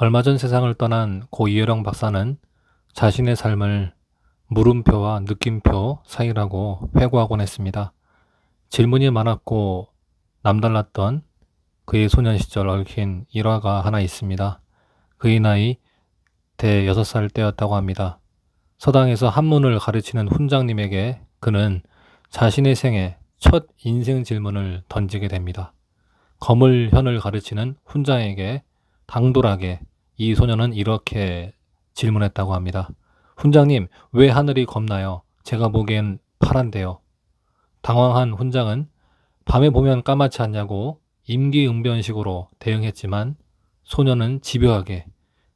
얼마 전 세상을 떠난 고이혜령 박사는 자신의 삶을 물음표와 느낌표 사이라고 회고하곤 했습니다. 질문이 많았고 남달랐던 그의 소년 시절 얽힌 일화가 하나 있습니다. 그의 나이 대 6살 때였다고 합니다. 서당에서 한문을 가르치는 훈장님에게 그는 자신의 생애 첫 인생 질문을 던지게 됩니다. 검을 현을 가르치는 훈장에게 당돌하게 이소년은 이렇게 질문했다고 합니다. 훈장님, 왜 하늘이 겁나요? 제가 보기엔 파란데요. 당황한 훈장은 밤에 보면 까맣지 않냐고 임기응변식으로 대응했지만 소년은 집요하게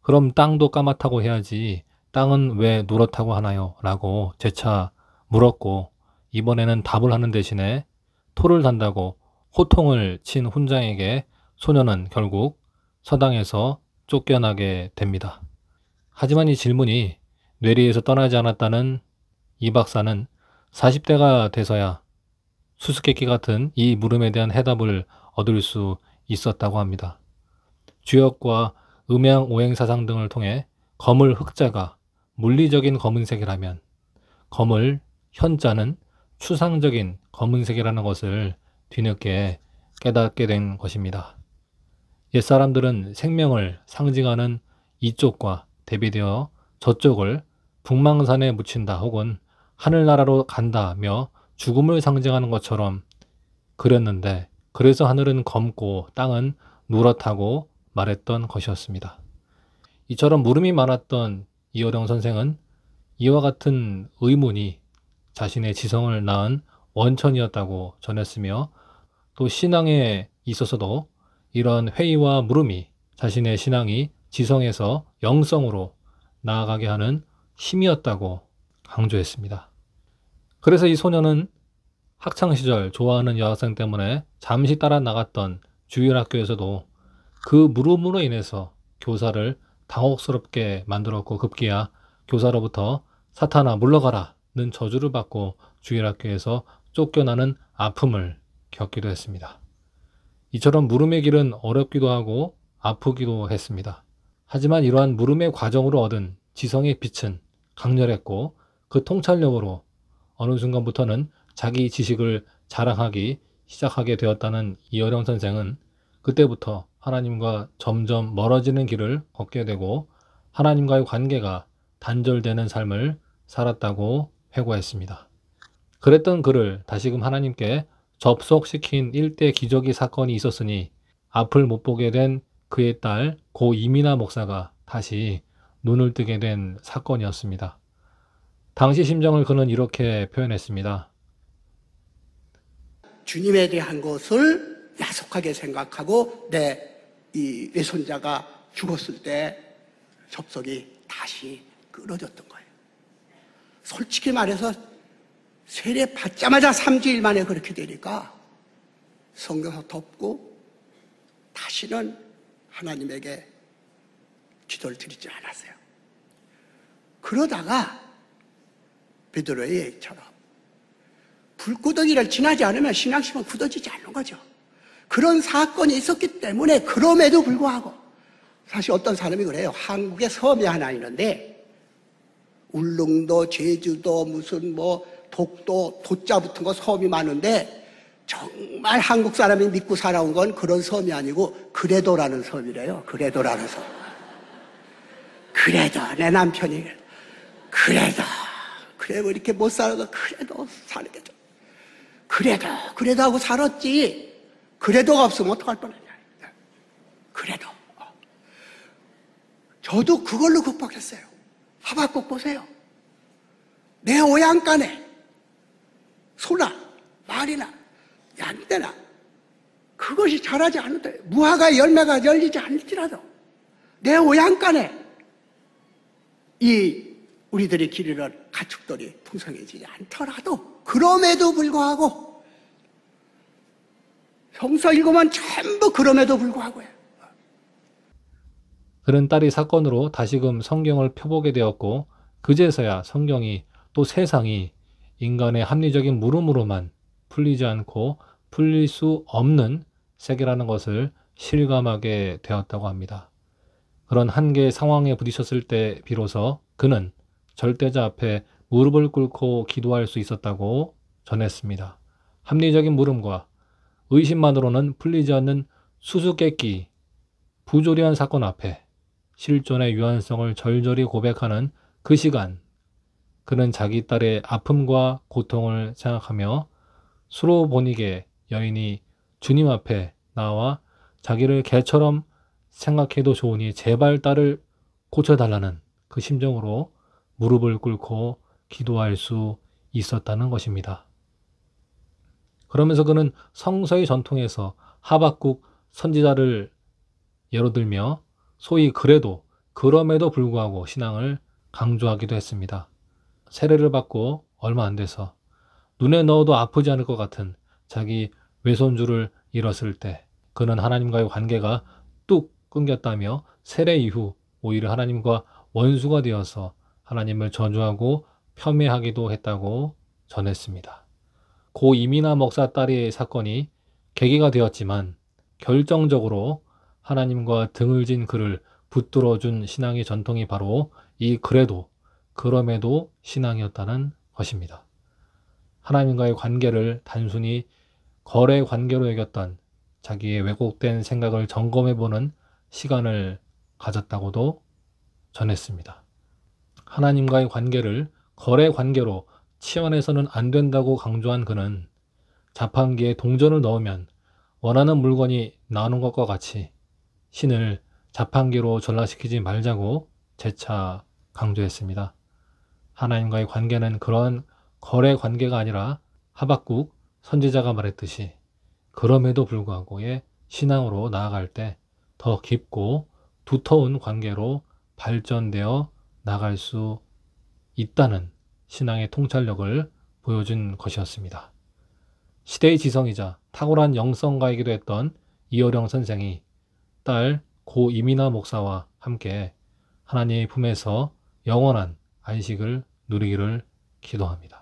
그럼 땅도 까맣다고 해야지 땅은 왜 누렇다고 하나요? 라고 재차 물었고 이번에는 답을 하는 대신에 토를 단다고 호통을 친 훈장에게 소년은 결국 서당에서 쫓겨나게 됩니다. 하지만 이 질문이 뇌리에서 떠나지 않았다는 이 박사는 40대가 돼서야 수수께끼 같은 이 물음에 대한 해답을 얻을 수 있었다고 합니다. 주역과 음양 오행 사상 등을 통해 검을 흑자가 물리적인 검은색이라면 검을 현자는 추상적인 검은색이라는 것을 뒤늦게 깨닫게 된 것입니다. 옛사람들은 생명을 상징하는 이쪽과 대비되어 저쪽을 북망산에 묻힌다 혹은 하늘나라로 간다며 죽음을 상징하는 것처럼 그렸는데 그래서 하늘은 검고 땅은 누렇다고 말했던 것이었습니다. 이처럼 물음이 많았던 이어령 선생은 이와 같은 의문이 자신의 지성을 낳은 원천이었다고 전했으며 또 신앙에 있어서도 이런 회의와 물음이 자신의 신앙이 지성에서 영성으로 나아가게 하는 힘이었다고 강조했습니다. 그래서 이 소녀는 학창시절 좋아하는 여학생 때문에 잠시 따라 나갔던 주일 학교에서도 그 물음으로 인해서 교사를 당혹스럽게 만들었고 급기야 교사로부터 사탄아 물러가라는 저주를 받고 주일 학교에서 쫓겨나는 아픔을 겪기도 했습니다. 이처럼 물음의 길은 어렵기도 하고 아프기도 했습니다. 하지만 이러한 물음의 과정으로 얻은 지성의 빛은 강렬했고 그 통찰력으로 어느 순간부터는 자기 지식을 자랑하기 시작하게 되었다는 이어령 선생은 그때부터 하나님과 점점 멀어지는 길을 걷게 되고 하나님과의 관계가 단절되는 삶을 살았다고 회고했습니다. 그랬던 그를 다시금 하나님께 접속시킨 일대 기저귀 사건이 있었으니 앞을 못 보게 된 그의 딸 고 이민아 목사가 다시 눈을 뜨게 된 사건이었습니다. 당시 심정을 그는 이렇게 표현했습니다. 주님에 대한 것을 야속하게 생각하고 내 이 외손자가 죽었을 때 접속이 다시 끊어졌던 거예요. 솔직히 말해서 세례 받자마자 3주일 만에 그렇게 되니까 성경서 덮고 다시는 하나님에게 기도를 드리지 않았어요. 그러다가 베드로의 얘기처럼 불구덩이를 지나지 않으면 신앙심은 굳어지지 않는 거죠. 그런 사건이 있었기 때문에 그럼에도 불구하고 사실 어떤 사람이 그래요. 한국에 섬이 하나 있는데 울릉도, 제주도, 무슨 뭐 독도, 도자 붙은 거 섬이 많은데 정말 한국 사람이 믿고 살아온 건 그런 섬이 아니고 그래도라는 섬이래요. 그래도라는 섬. 그래도 내 남편이 그래도 그래 뭐 이렇게 못 살아도 그래도 사는 게 좀. 그래도 그래도 하고 살았지. 그래도가 없으면 어떡할 뻔했냐. 그래도 저도 그걸로 극복했어요. 하박국 보세요. 내 오양간에 소나 말이나 양떼나 그것이 자라지 않을때 무화과 열매가 열리지 않을지라도 내 오양간에 이 우리들의 길이는 가축들이 풍성해지지 않더라도 그럼에도 불구하고 성서 읽으면 전부 그럼에도 불구하고요. 그런 딸이 사건으로 다시금 성경을 펴보게 되었고 그제서야 성경이 또 세상이 인간의 합리적인 물음으로만 풀리지 않고 풀릴 수 없는 세계라는 것을 실감하게 되었다고 합니다. 그런 한계의 상황에 부딪혔을 때 비로소 그는 절대자 앞에 무릎을 꿇고 기도할 수 있었다고 전했습니다. 합리적인 물음과 의심만으로는 풀리지 않는 수수께끼, 부조리한 사건 앞에 실존의 유한성을 절절히 고백하는 그 시간, 그는 자기 딸의 아픔과 고통을 생각하며 수로 보니게 여인이 주님 앞에 나와 자기를 개처럼 생각해도 좋으니 제발 딸을 고쳐달라는 그 심정으로 무릎을 꿇고 기도할 수 있었다는 것입니다. 그러면서 그는 성서의 전통에서 하박국 선지자를 예로 들며 소위 그래도 그럼에도 불구하고 신앙을 강조하기도 했습니다. 세례를 받고 얼마 안 돼서 눈에 넣어도 아프지 않을 것 같은 자기 외손주를 잃었을 때 그는 하나님과의 관계가 뚝 끊겼다며 세례 이후 오히려 하나님과 원수가 되어서 하나님을 저주하고 폄훼하기도 했다고 전했습니다. 고 이민아 목사 딸의 사건이 계기가 되었지만 결정적으로 하나님과 등을 진 그를 붙들어준 신앙의 전통이 바로 이 그래도 그럼에도 신앙이었다는 것입니다. 하나님과의 관계를 단순히 거래 관계로 여겼던 자기의 왜곡된 생각을 점검해 보는 시간을 가졌다고도 전했습니다. 하나님과의 관계를 거래 관계로 치환해서는 안 된다고 강조한 그는 자판기에 동전을 넣으면 원하는 물건이 나오는 것과 같이 신을 자판기로 전라시키지 말자고 재차 강조했습니다. 하나님과의 관계는 그런 거래 관계가 아니라 하박국 선지자가 말했듯이 그럼에도 불구하고의 신앙으로 나아갈 때 더 깊고 두터운 관계로 발전되어 나갈 수 있다는 신앙의 통찰력을 보여준 것이었습니다. 시대의 지성이자 탁월한 영성가이기도 했던 이어령 선생이 딸고 이민아 목사와 함께 하나님의 품에서 영원한 안식을 누리기를 기도합니다.